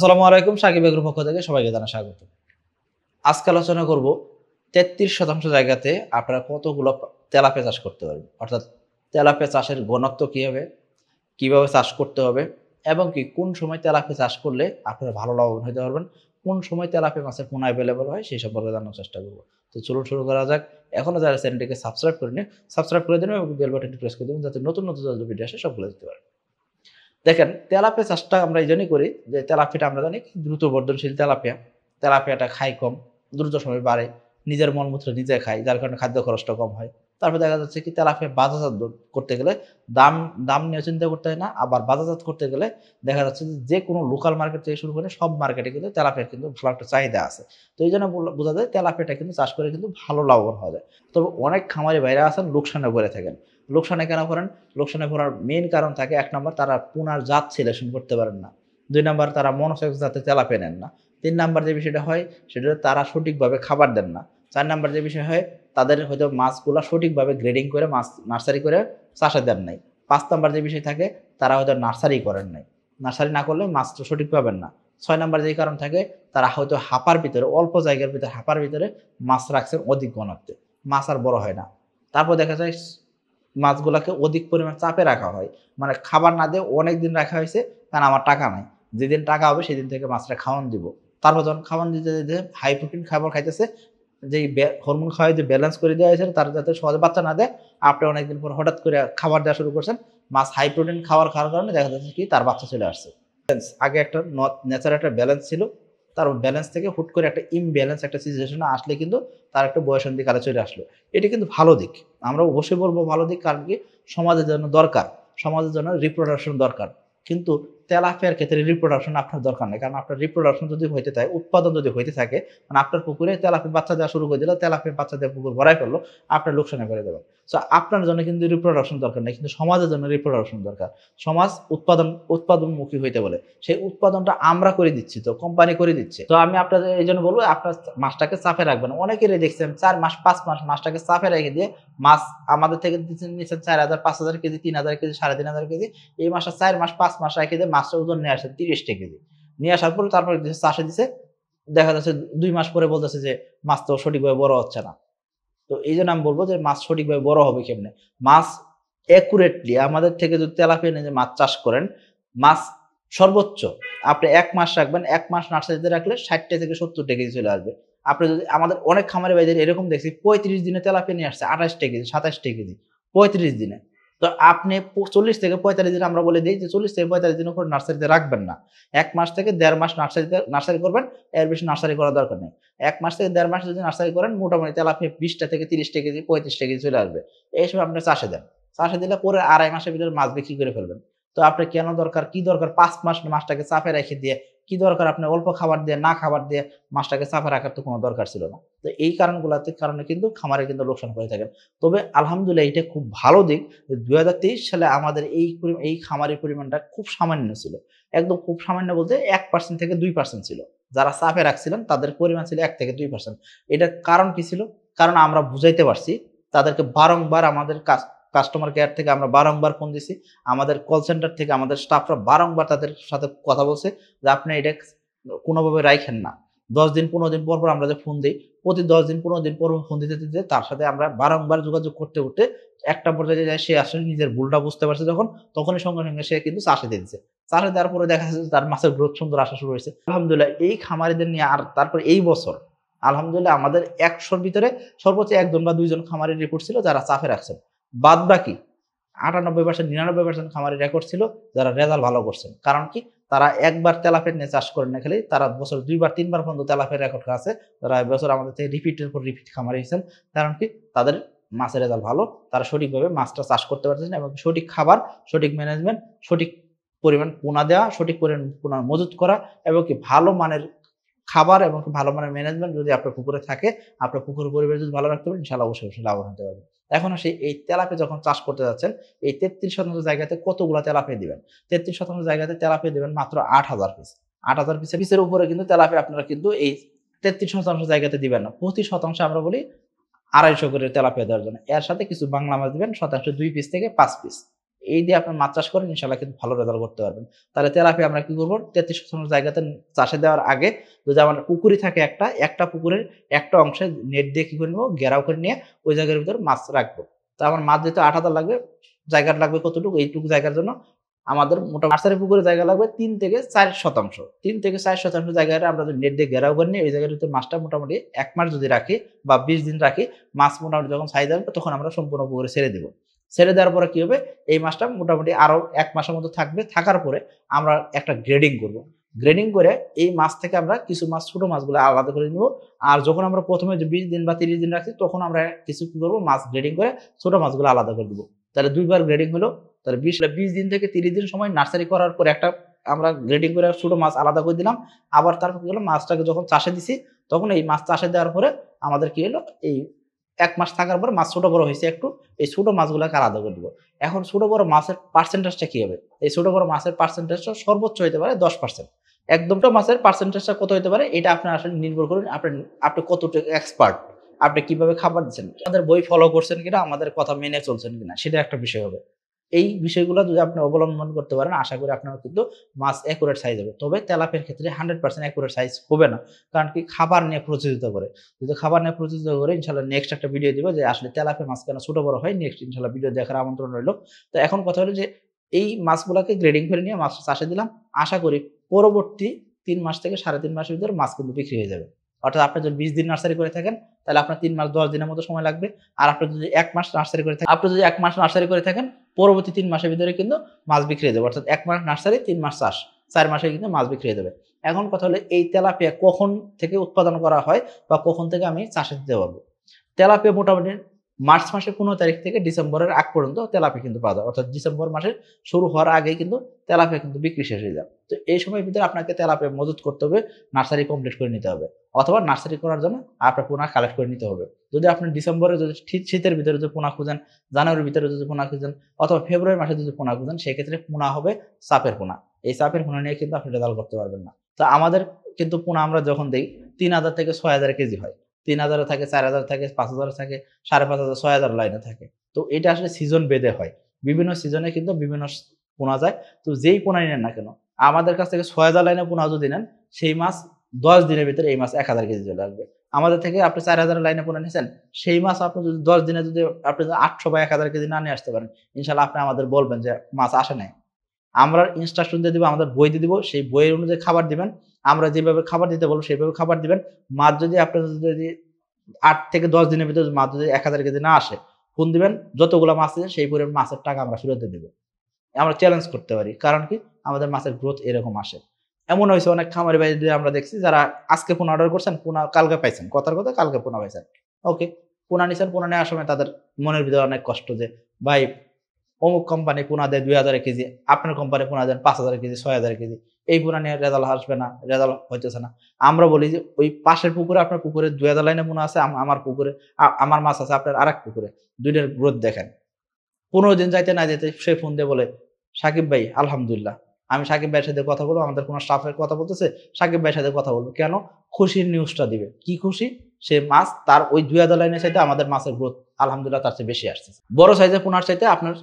আসসালামু আলাইকুম সাকিব এগুর পক্ষ থেকে সবাইকে জানা স্বাগত আজকে আলোচনা করব তেত্রিশ শতাংশ জায়গাতে আপনারা কতগুলো তেলাপে চাষ করতে পারবেন অর্থাৎ তেলাপে চাষের গণত্ব কী হবে কীভাবে চাষ করতে হবে এবং কি কোন সময় তেলাপে চাষ করলে আপনারা ভালো লাভবান হতে পারবেন কোন সময় তেলাপে মাছের পোনা অ্যাভেলেবল হয় সেই সম্পর্কে জানার চেষ্টা করবো তো চলুন শুরু করা যাক এখনও যারা চ্যানেলটিকে সাবস্ক্রাইব করে নিন সাবস্ক্রাইব করে দিন এবং বেল প্রেস করে দেবেন যাতে নতুন নতুন ভিডিও আসে সবগুলো দিতে পারেন দেখেন তেলাপিয়া চাষটা আমরা এই জন্যই করি যে তেলাপিয়াটা আমরা জানি দ্রুত বর্ধনশীল তেলাপিয়া তেলাপিয়াটা খাই কম দ্রুত সময় বাড়ে নিজের মলমূত্র নিজে খাই যার কারণে খাদ্য খরচটা কম হয় তারপর দেখা যাচ্ছে কি তেলাপিয়া বাজারজাত করতে গেলে দাম দাম নিয়ে চিন্তা করতে হয় না আবার বাজারজাত করতে গেলে দেখা যাচ্ছে যে কোনো লোকাল মার্কেট থেকে শুরু করে সব মার্কেটে কিন্তু তেলাপিয়ার কিন্তু ভালো একটা চাহিদা আছে তো এই জন্য বোঝা যায় তেলাপিয়াটা কিন্তু চাষ করে কিন্তু ভালো লাভবান হওয়া যায় তবে অনেক খামারি বাইরে আছেন লোকসানে পড়ে থাকেন লোকসানে কেন ভরেন লোকসানে ভরার মেন কারণ থাকে এক নম্বর তারা পুনার জাত সিলেকশন করতে পারেন না দুই নম্বর তারা মনোসেক্স জাতে তেলা পেনেন না তিন নাম্বার যে বিষয়টা হয় সেটা তারা সঠিকভাবে খাবার দেন না চার নাম্বার যে বিষয় হয় তাদের হয়তো মাছগুলো সঠিকভাবে গ্রেডিং করে মাছ নার্সারি করে চাষে দেন নাই পাঁচ নাম্বার যে বিষয় থাকে তারা হয়তো নার্সারি করেন নাই নার্সারি না করলে মাছ তো সঠিক পাবেন না ছয় নম্বর যে কারণ থাকে তারা হয়তো হাঁপার ভিতরে অল্প জায়গার ভিতরে হাঁপার ভিতরে মাছ রাখছেন অধিক গণার্থে মাছ আর বড় হয় না তারপর দেখা যায় মাছগুলোকে অধিক পরিমাণ চাপে রাখা হয় মানে খাবার না দিয়ে অনেক দিন রাখা হয়েছে কারণ আমার টাকা নাই যেদিন টাকা হবে সেদিন থেকে মাছটা খাওয়ান দিব তারপর যখন খাওয়ান দিতে যে হাই প্রোটিন খাবার খাইতেছে যে হরমোন খাওয়া যে ব্যালেন্স করে দেওয়া হয়েছে তার যাতে সহজে বাচ্চা না দেয় আপনি অনেকদিন পর হঠাৎ করে খাবার দেওয়া শুরু করছেন মাছ হাই প্রোটিন খাবার খাওয়ার কারণে দেখা যাচ্ছে কি তার বাচ্চা চলে আসছে আগে একটা ন্যাচারাল একটা ব্যালেন্স ছিল তার ব্যালেন্স থেকে হুট করে একটা ইমব্যালেন্স একটা সিচুয়েশনে আসলে কিন্তু তার একটা কালে চলে আসলো এটা কিন্তু ভালো দিক আমরা অবশ্যই বলবো ভালো দিক কারণ কি সমাজের জন্য দরকার সমাজের জন্য রিপ্রোডাকশন দরকার কিন্তু তেলাপিয়ার ক্ষেত্রে রিপ্রোডাকশন আপনার দরকার নেই কারণ আপনার রিপ্রোডাকশন যদি হইতে থাকে উৎপাদন যদি হইতে থাকে মানে আপনার পুকুরে তেলাপি বাচ্চা দেওয়া শুরু করে দিল তেলাপি বাচ্চা দিয়ে পুকুর ভরাই ফেললো আপনার লোকসানে করে দেবেন সো আপনার জন্য কিন্তু রিপ্রোডাকশন দরকার নেই কিন্তু সমাজের জন্য রিপ্রোডাকশন দরকার সমাজ উৎপাদন উৎপাদনমুখী হইতে বলে সেই উৎপাদনটা আমরা করে দিচ্ছি তো কোম্পানি করে দিচ্ছে তো আমি আপনার এই জন্য বলবো আপনার মাছটাকে চাপে রাখবেন অনেকেরই দেখছেন চার মাস পাঁচ মাস মাছটাকে চাপে রেখে দিয়ে মাছ আমাদের থেকে নিচ্ছেন চার হাজার পাঁচ হাজার কেজি তিন হাজার কেজি সাড়ে তিন হাজার কেজি এই মাসে চার মাস পাঁচ মাস রেখে দিয়ে মাছের ওজন নিয়ে আসে তিরিশটা কেজি নিয়ে আসার পরে তারপরে চাষে দিছে দেখা যাচ্ছে দুই মাস পরে বলতেছে যে মাছ তো সঠিকভাবে বড় হচ্ছে না তো এই জন্য আমি বলবো যে মাছ সঠিকভাবে বড় হবে কেমনে মাছ অ্যাকুরেটলি আমাদের থেকে যদি তেলাপিয়া নিয়ে মাছ চাষ করেন মাছ সর্বোচ্চ আপনি এক মাস রাখবেন এক মাস নার্সারিতে রাখলে ষাটটা থেকে সত্তরটা কেজি চলে আসবে আপনি যদি আমাদের অনেক খামারে বাইদের এরকম দেখছি পঁয়ত্রিশ দিনে তেলাপিয়া নিয়ে আসছে আঠাশটা কেজি সাতাশটা কেজি পঁয়ত্রিশ দিনে তো আপনি চল্লিশ থেকে পঁয়তাল্লিশ দিন আমরা বলে দিই যে চল্লিশ থেকে পঁয়তাল্লিশ দিনের উপর নার্সারিতে রাখবেন না এক মাস থেকে দেড় মাস নার্সারিতে নার্সারি করবেন এর বেশি নার্সারি করার দরকার নেই এক মাস থেকে দেড় মাস যদি নার্সারি করেন মোটামুটি আপনি বিশটা থেকে তিরিশটা কেজি পঁয়ত্রিশটা কেজি চলে আসবে এই সময় আপনি চাষে দেন চাষে দিলে পরে আড়াই মাসের ভিতরে মাছ বিক্রি করে ফেলবেন তো আপনি কেন দরকার কি দরকার পাঁচ মাস মাছটাকে চাপে রেখে দিয়ে কি দরকার আপনি অল্প খাবার দিয়ে না খাবার দিয়ে মাছটাকে সাফা রাখার তো কোনো দরকার ছিল না তো এই কারণগুলোতে কারণে কিন্তু খামারে কিন্তু লোকসান করে থাকেন তবে আলহামদুলিল্লাহ এটা খুব ভালো দিক দু সালে আমাদের এই এই খামারের পরিমাণটা খুব সামান্য ছিল একদম খুব সামান্য বলতে এক পার্সেন্ট থেকে দুই পার্সেন্ট ছিল যারা চাপে রাখছিলেন তাদের পরিমাণ ছিল এক থেকে দুই পার্সেন্ট এটার কারণ কি ছিল কারণ আমরা বুঝাইতে পারছি তাদেরকে বারংবার আমাদের কাজ কাস্টমার কেয়ার থেকে আমরা বারংবার ফোন দিছি আমাদের কল সেন্টার থেকে আমাদের স্টাফরা বারংবার তাদের সাথে কথা বলছে যে আপনি এটা কোনোভাবে রাখেন না দশ দিন পনেরো দিন পর পর আমরা যে ফোন দিই প্রতি দশ দিন পনেরো দিন পর ফোন দিতে দিতে তার সাথে আমরা বারংবার যোগাযোগ করতে করতে একটা পর্যায়ে যায় সে আসলে নিজের ভুলটা বুঝতে পারছে যখন তখনই সঙ্গে সঙ্গে সে কিন্তু চাষে দিচ্ছে চাষে দেওয়ার পরে দেখা যাচ্ছে তার মাছের গ্রোথ সুন্দর আসা শুরু হয়েছে আলহামদুলিল্লাহ এই খামারিদের নিয়ে আর তারপর এই বছর আলহামদুলিল্লাহ আমাদের একশোর ভিতরে সর্বোচ্চ একজন বা দুইজন খামারি রিপোর্ট ছিল যারা চাপে রাখছেন বাদ বাকি আটানব্বই পার্সেন্ট নিরানব্বই পার্সেন্ট খামারি রেকর্ড ছিল যারা রেজাল্ট ভালো করছেন কারণ কি তারা একবার তেলাফের নিয়ে চাষ করেন না খেলে তারা বছর দুইবার তিনবার পর্যন্ত তেলাফের রেকর্ড আছে তারা বছর আমাদের থেকে রিপিটের উপর রিপিট খামারি হয়েছেন কারণ কি তাদের মাছের রেজাল্ট ভালো তারা সঠিকভাবে মাছটা চাষ করতে পারতেছেন এবং সঠিক খাবার সঠিক ম্যানেজমেন্ট সঠিক পরিমাণ পোনা দেওয়া সঠিক পরিমাণ পোনা মজুত করা এবং কি ভালো মানের খাবার এবং ভালো মানের ম্যানেজমেন্ট যদি আপনার পুকুরে থাকে আপনার পুকুরের পরিবেশ যদি ভালো রাখতে পারেন ইনশাল্লাহ অবশ্যই অবশ্যই লাভবান হতে পারবেন এখন আসি এই তেলাপে যখন চাষ করতে যাচ্ছেন এই তেত্রিশ শতাংশ জায়গাতে কতগুলো তেলাপে দিবেন তেত্রিশ শতাংশ জায়গাতে তেলাপে দেবেন মাত্র আট হাজার পিস আট হাজার পিসের পিসের উপরে কিন্তু তেলাপে আপনারা কিন্তু এই তেত্রিশ শতাংশ জায়গাতে দিবেন না প্রতি শতাংশ আমরা বলি আড়াইশো করে তেলাপিয়া দেওয়ার জন্য এর সাথে কিছু বাংলা মাছ দিবেন শতাংশ দুই পিস থেকে পাঁচ পিস এই দিয়ে আপনার মাছ চাষ করেন ইনশাল্লাহ কিন্তু ভালো রেজাল্ট করতে পারবেন তাহলে তেলাপি আমরা কি করবো তেত্রিশ শতাংশ জায়গাতে চাষে দেওয়ার আগে যদি আমার পুকুরি থাকে একটা একটা পুকুরের একটা অংশে নেট দিয়ে কি করে নেবো ঘেরাও করে নিয়ে ওই জায়গার ভিতরে মাছ রাখবো তা আমার মাছ যেহেতু আট হাজার লাগবে জায়গাটা লাগবে কতটুকু এইটুকু জায়গার জন্য আমাদের মোটা মাছের পুকুরে জায়গা লাগবে তিন থেকে চার শতাংশ তিন থেকে চার শতাংশ জায়গায় আমরা যদি নেট দিয়ে ঘেরাও করে নিই ওই জায়গার ভিতরে মাছটা মোটামুটি এক মাস যদি রাখি বা বিশ দিন রাখি মাছ মোটামুটি যখন সাইজ আসবে তখন আমরা সম্পূর্ণ পুকুরে ছেড়ে দেবো ছেড়ে দেওয়ার পরে কী হবে এই মাসটা মোটামুটি আরও এক মাসের মতো থাকবে থাকার পরে আমরা একটা গ্রেডিং করব। গ্রেডিং করে এই মাছ থেকে আমরা কিছু মাছ ছোটো মাছগুলো আলাদা করে নিব আর যখন আমরা প্রথমে যে বিশ দিন বা তিরিশ দিন রাখছি তখন আমরা কিছু কী করবো মাছ গ্রেডিং করে ছোটো মাছগুলো আলাদা করে দেবো তাহলে দুইবার গ্রেডিং হলো তাহলে বিশ বিশ দিন থেকে তিরিশ দিন সময় নার্সারি করার পরে একটা আমরা গ্রেডিং করে ছোটো মাছ আলাদা করে দিলাম আবার তারপর কী হলো মাছটাকে যখন চাষে দিছি তখন এই মাছ চাষে দেওয়ার পরে আমাদের কী হলো এই এক মাস থাকার পর মাছ ছোটো বড় হয়েছে একটু এই ছোটো মাছগুলোকে আলাদা করে দেবো এখন ছোটো বড় মাছের পার্সেন্টেজটা কী হবে এই ছোটো বড় মাছের পার্সেন্টেজটা সর্বোচ্চ হতে পারে দশ পার্সেন্ট একদমটা মাছের পার্সেন্টেজটা কত হতে পারে এটা আপনার আসলে নির্ভর করুন আপনি আপনি কতটুকু এক্সপার্ট আপনি কিভাবে খাবার দিচ্ছেন আমাদের বই ফলো করছেন কিনা আমাদের কথা মেনে চলছেন কিনা সেটা একটা বিষয় হবে এই বিষয়গুলো যদি আপনি অবলম্বন করতে পারেন আশা করি আপনার কিন্তু মাছ অ্যাকুরেট সাইজ হবে তবে তেলাপের ক্ষেত্রে হান্ড্রেড পার্সেন্ট অ্যাকুরেট সাইজ হবে না কারণ কি খাবার নিয়ে প্রতিযোগিতা করে যদি খাবার নিয়ে প্রতিযোগিতা করে ইনশাল্লাহ নেক্সট একটা ভিডিও দেবো যে আসলে তেলাপের মাছ কেন ছোটো বড় হয় নেক্সট ইনশাল্লাহ ভিডিও দেখার আমন্ত্রণ রইল তো এখন কথা হলো যে এই মাছগুলোকে গ্রেডিং ফেলে নিয়ে মাছ চাষে দিলাম আশা করি পরবর্তী তিন মাস থেকে সাড়ে তিন মাসের ভিতরে মাছ কিন্তু বিক্রি হয়ে যাবে অর্থাৎ আপনি যদি বিশ দিন নার্সারি করে থাকেন তাহলে আপনার তিন মাস দশ দিনের মতো সময় লাগবে আর আপনি যদি এক মাস নার্সারি করে থাকেন আপনি যদি এক মাস নার্সারি করে থাকেন পরবর্তী তিন মাসের ভিতরে কিন্তু মাছ বিক্রি হয়ে যাবে অর্থাৎ এক মাস নার্সারি তিন মাস চাষ চার মাসে কিন্তু মাছ বিক্রি দেবে এখন কথা হলো এই তেলাপিয়া কখন থেকে উৎপাদন করা হয় বা কখন থেকে আমি চাষে দিতে পারবো তেলাপিয়া মোটামুটি মার্চ মাসের পনেরো তারিখ থেকে ডিসেম্বরের আগ পর্যন্ত তেলাপিয়া কিন্তু পাওয়া যায় অর্থাৎ ডিসেম্বর মাসের শুরু হওয়ার আগেই কিন্তু তেলাপিয়া কিন্তু বিক্রি শেষ হয়ে যায় তো এই সময়ের ভিতরে আপনাকে তেলাপিয়া মজুত করতে হবে নার্সারি কমপ্লিট করে নিতে হবে অথবা নার্সারি করার জন্য আপনার পোনা কালেক্ট করে নিতে হবে যদি আপনি ডিসেম্বরে যদি শীতের ভিতরে যদি পোনা খুঁজেন জানুয়ারির ভিতরে যদি পোনা খুঁজেন অথবা ফেব্রুয়ারি মাসে যদি পোনা খুঁজেন সেক্ষেত্রে পোনা হবে সাপের পোনা এই সাপের পোনা নিয়ে কিন্তু আপনি রেজাল্ট করতে পারবেন না তো আমাদের কিন্তু পোনা আমরা যখন দিই তিন হাজার থেকে ছয় হাজার কেজি হয় তিন হাজারও থাকে চার হাজার থাকে পাঁচ হাজারও থাকে সাড়ে পাঁচ হাজার ছয় হাজার লাইনে থাকে তো এটা আসলে সিজন বেঁধে হয় বিভিন্ন সিজনে কিন্তু বিভিন্ন পোনা যায় তো যেই পোনাই নেন না কেন আমাদের কাছ থেকে ছয় হাজার লাইনে পোনা যদি নেন সেই মাছ দশ দিনের ভিতরে এই মাছ এক হাজার কেজি চলে আসবে আমাদের থেকে আপনি চার হাজার লাইনে পোনা নিয়েছেন সেই মাছ আপনি যদি দশ দিনে যদি আপনি আটশো বা এক হাজার কেজি না নিয়ে আসতে পারেন ইনশাল্লাহ আপনি আমাদের বলবেন যে মাছ আসে নাই আমরা ইনস্ট্রাকশন দিয়ে দিব আমাদের বই দিয়ে দিব সেই বইয়ের অনুযায়ী খাবার দিবেন আমরা যেভাবে খাবার দিতে বলবো সেভাবে খাবার দিবেন মাছ যদি আপনার যদি আট থেকে দশ দিনের ভিতরে মাছ যদি এক হাজার কেজি না আসে ফোন দিবেন যতগুলো মাছ আছে সেই পরিমাণ মাছের টাকা আমরা ফেরত দিয়ে দেবো আমরা চ্যালেঞ্জ করতে পারি কারণ কি আমাদের মাছের গ্রোথ এরকম আসে এমন হয়েছে অনেক খামারি ভাইদের আমরা দেখছি যারা আজকে পোনা অর্ডার করছেন পোনা কালকে পাইছেন কথার কথা কালকে পোনা পাইছেন ওকে পোনা নিছেন পোনা নেওয়ার সময় তাদের মনের ভিতরে অনেক কষ্ট যে ভাই অমুক কোম্পানি পোনা দেয় দুই হাজার কেজি আপনার কোম্পানি পোনা দেন পাঁচ হাজার কেজি ছয় হাজার কেজি এই পোনা নিয়ে রেজাল্ট আসবে না রেজাল্ট হইতেছে না আমরা বলি যে ওই পাশের পুকুরে আপনার পুকুরে দুই হাজার লাইনে পোনা আছে আমার পুকুরে আমার মাছ আছে আপনার আরেক পুকুরে দুইটার গ্রোথ দেখেন পনেরো দিন যাইতে না যেতে সে ফোন দিয়ে বলে সাকিব ভাই আলহামদুলিল্লাহ আমি সাকিব ভাইয়ের সাথে কথা বলবো আমাদের কোনো স্টাফের কথা বলতেছে সাকিব ভাইয়ের সাথে কথা বলবো কেন খুশির নিউজটা দিবে কি খুশি সে মাছ তার ওই দুই হাজার লাইনের সাথে আমাদের মাছের গ্রোথ আলহামদুলিল্লাহ তার চেয়ে বেশি আসছে বড় সাইজের পোনার চাইতে আপনার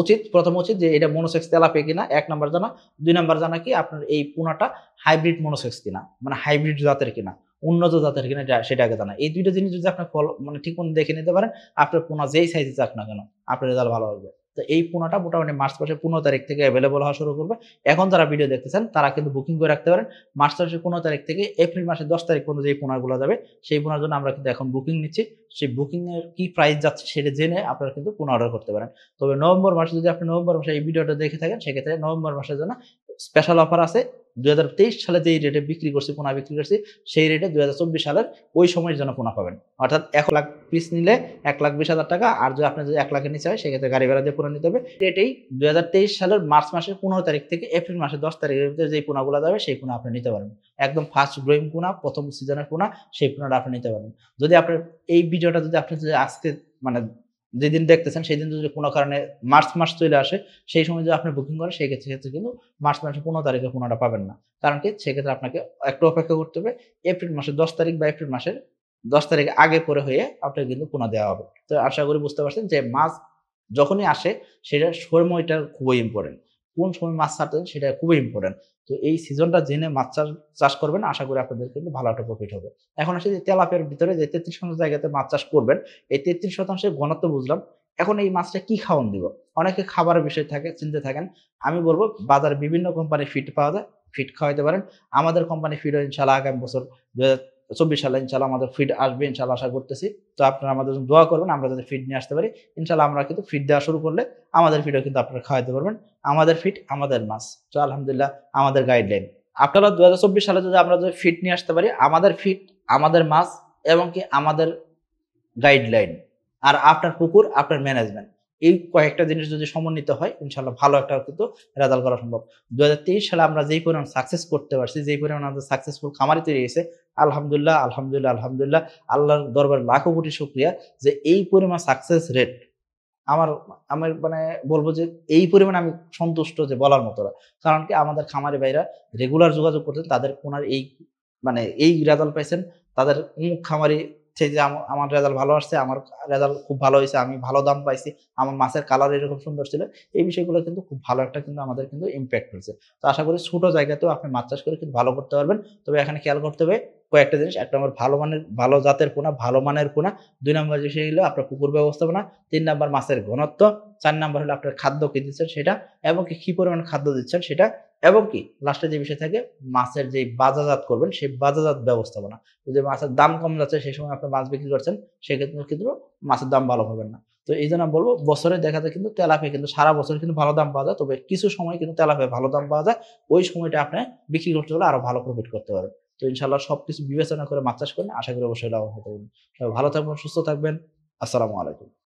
উচিত প্রথম উচিত যে এটা মনোসেক্স তেলাপে কিনা এক নম্বর জানা দুই নম্বর জানা কি আপনার এই পোনাটা হাইব্রিড মনোসেক্স কিনা মানে হাইব্রিড জাতের কিনা উন্নত জাতের কিনা সেটা আগে জানা এই দুইটা জিনিস যদি আপনার ফল মানে ঠিক মতো দেখে নিতে পারেন আপনার পোনা যেই সাইজে যাক না কেন আপনার রেজাল্ট ভালো হবে তো এই পোনাটা মোটামুটি মার্চ মাসের পনেরো তারিখ থেকে অ্যাভেলেবল হওয়া শুরু করবে এখন যারা ভিডিও দেখতেছেন তারা কিন্তু বুকিং করে রাখতে পারেন মার্চ মাসের পনেরো তারিখ থেকে এপ্রিল মাসের দশ তারিখ পর্যন্ত যে পোনাগুলো যাবে সেই পোনার জন্য আমরা কিন্তু এখন বুকিং নিচ্ছি সেই বুকিংয়ের কি প্রাইস যাচ্ছে সেটা জেনে আপনারা কিন্তু পুনঃ অর্ডার করতে পারেন তবে নভেম্বর মাসে যদি আপনি নভেম্বর মাসে এই ভিডিওটা দেখে থাকেন সেক্ষেত্রে নভেম্বর মাসের জন্য স্পেশাল অফার আছে তেইশ সালে যে রেটে বিক্রি করছে পোনা বিক্রি করছে সেই রেটে চব্বিশ সালের ওই সময়ের জন্য পোনা পাবেন অর্থাৎ এক লাখ পিস নিলে এক লাখ বিশ হাজার টাকা আর যদি আপনি যদি এক লাখের নিচে হয় সেক্ষেত্রে গাড়ি ভাড়া দিয়ে পোনা নিতে হবে রেটেই তেইশ সালের মার্চ মাসের পনেরো তারিখ থেকে এপ্রিল মাসের দশ তারিখের ভিতরে যে পোনাগুলো যাবে সেই পোনা আপনি নিতে পারবেন একদম ফার্স্ট গ্রোয়িং পোনা প্রথম সিজনের পোনা সেই পোনাটা আপনি নিতে পারবেন যদি আপনার এই ভিডিওটা যদি আপনি যদি আজকে মানে যেদিন দেখতেছেন সেই দিন যদি কোনো কারণে মার্চ মাস চলে আসে সেই সময় যদি আপনি বুকিং করেন সেই ক্ষেত্রে কিন্তু মার্চ মাসের পনেরো তারিখে পনেরোটা পাবেন না কারণ কি সেক্ষেত্রে আপনাকে একটু অপেক্ষা করতে হবে এপ্রিল মাসের দশ তারিখ বা এপ্রিল মাসের দশ তারিখ আগে পরে হয়ে আপনাকে কিন্তু পোনা দেওয়া হবে তো আশা করি বুঝতে পারছেন যে মাছ যখনই আসে সেটা সময়টা খুবই ইম্পর্টেন্ট কোন সময় মাছ ছাড়তেন সেটা খুবই ইম্পর্টেন্ট তো এই সিজনটা জেনে মাছ চাষ চাষ করবেন আশা করি আপনাদের কিন্তু ভালো একটা প্রফিট হবে এখন আসে যে তেলাপের ভিতরে যে তেত্রিশ শতাংশ জায়গাতে মাছ চাষ করবেন এই তেত্রিশ শতাংশের ঘনত্ব বুঝলাম এখন এই মাছটা কি খাওয়ান দিব অনেকে খাবারের বিষয় থাকে চিনতে থাকেন আমি বলবো বাজারে বিভিন্ন কোম্পানি ফিট পাওয়া যায় ফিট খাওয়াইতে পারেন আমাদের কোম্পানি ফিট ইনশাল্লাহ আগামী বছর দু চব্বিশ সালে ইনশাল্লাহ আমাদের ফিড আসবে ইনশাল্লাহ আশা করতেছি তো আপনারা আমাদের জন্য দোয়া করবেন আমরা যাতে ফিড নিয়ে আসতে পারি ইনশাল্লাহ আমরা কিন্তু ফিড দেওয়া শুরু করলে আমাদের ফিডও কিন্তু আপনারা খাওয়াতে পারবেন আমাদের ফিট আমাদের মাছ তো আলহামদুলিল্লাহ আমাদের গাইডলাইন আপনারা দু সালে যদি আমরা যদি ফিট নিয়ে আসতে পারি আমাদের ফিট আমাদের মাছ এবং কি আমাদের গাইডলাইন আর আপনার পুকুর আপনার ম্যানেজমেন্ট এই কয়েকটা জিনিস যদি সমন্বিত হয় ইনশাল্লাহ ভালো একটা কিন্তু রেজাল্ট করা সম্ভব দু সালে আমরা যেই পরিমাণ সাকসেস করতে পারছি যেই পরিমাণ আমাদের সাকসেসফুল খামারি তৈরি হয়েছে আলহামদুলিল্লাহ আলহামদুলিল্লাহ আলহামদুলিল্লাহ আল্লাহর দরবার লাখো কোটি শুক্রিয়া যে এই পরিমাণ সাকসেস রেট আমার আমার মানে বলবো যে এই পরিমাণে আমি সন্তুষ্ট যে বলার মতো কারণ কি আমাদের খামারি ভাইরা রেগুলার যোগাযোগ করতেন তাদের ওনার এই মানে এই রেজাল্ট পাইছেন তাদের মুখ খামারি সেই যে আমার রেজাল্ট ভালো আসছে আমার রেজাল্ট খুব ভালো হয়েছে আমি ভালো দাম পাইছি আমার মাছের কালার এরকম সুন্দর ছিল এই বিষয়গুলো কিন্তু খুব ভালো একটা কিন্তু আমাদের কিন্তু ইম্প্যাক্ট হয়েছে তো আশা করি ছোটো জায়গাতেও আপনি মাছ চাষ করে কিন্তু ভালো করতে পারবেন তবে এখানে খেয়াল করতে হবে কয়েকটা জিনিস একটা আমার ভালো মানের ভালো জাতের পোনা ভালো মানের পোনা দুই নম্বর বিষয় হলো আপনার পুকুর ব্যবস্থাপনা তিন নম্বর মাছের ঘনত্ব চার নম্বর হলো আপনার খাদ্য কী দিচ্ছেন সেটা এবং কি পরিমাণ খাদ্য দিচ্ছেন সেটা এবং কি লাস্টে যে বিষয় থাকে মাছের যে বাজাজাত করবেন সেই বাজাজাত ব্যবস্থাপনা যে মাছের দাম কম যাচ্ছে সেই সময় আপনি মাছ বিক্রি করছেন সেক্ষেত্রে কিন্তু মাছের দাম ভালো হবে না তো এই জন্য বলবো বছরে দেখা যায় কিন্তু তেলাপে কিন্তু সারা বছর কিন্তু ভালো দাম পাওয়া যায় তবে কিছু সময় কিন্তু তেলাপে ভালো দাম পাওয়া যায় ওই সময়টা আপনি বিক্রি করতে হলে আরো ভালো প্রফিট করতে পারবেন তো ইনশাল্লাহ সবকিছু বিবেচনা করে মাছ চাষ করেন আশা করি অবশ্যই লাভ হতে পারবেন ভালো থাকবেন সুস্থ থাকবেন আসসালামু আলাইকুম